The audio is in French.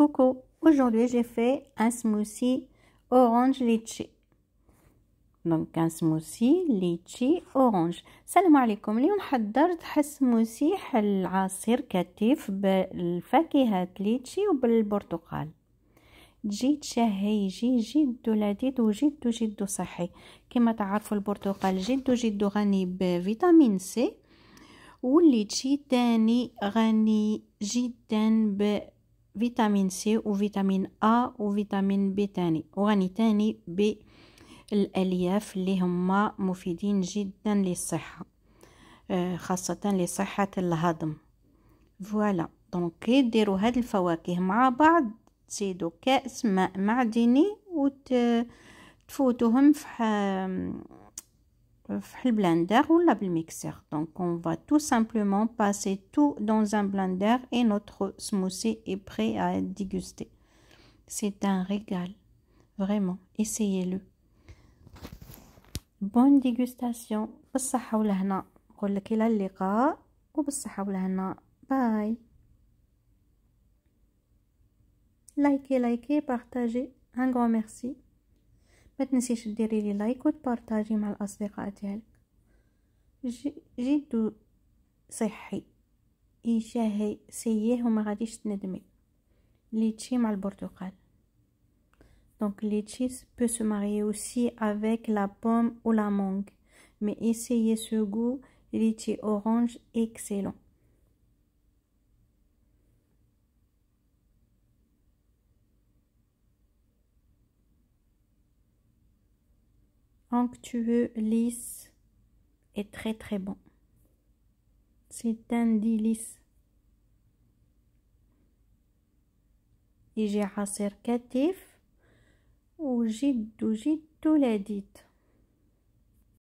Coucou, aujourd'hui j'ai fait un smoothie orange litchi. دونك كان سموسي ليتشي اورانج السلام عليكم اليوم حضرت سموسي حل عصير كتيف بالفاكهات ليتشي وبالبرتقال تجي شهي جي جد لذيذ وجد جد صحي كما تعرفوا البرتقال جد جد غني بفيتامين سي والليتشي تاني غني جدا ب فيتامين سي وفيتامين ا وفيتامين بي تاني وغني تاني بالالياف اللي هما مفيدين جدا للصحه آه، خاصه لصحه الهضم فوالا دونك كي ديروا هاد الفواكه مع بعض تزيدوا كاس ماء معدني وتفوتوهم في Le blender ou le mixeur donc on va tout simplement passer tout dans un blender et notre smoothie est prêt à être dégusté c'est un régal vraiment essayez-le bonne dégustation bye likez نقول partagez un grand merci neesesh ddiri li like w partagei ma les amis dialek. Jid sihi insha'allah siyih w ma ghadiich tnedmi. Litchi ma l'orange. Donc litchis peut se marier aussi avec la pomme ou la mangue. Mais essayez ce goût litchi orange excellent. onctueux, lisse et très très bon. C'est un délice. Et j'ai rassuré catif ou j'ai tout la dite.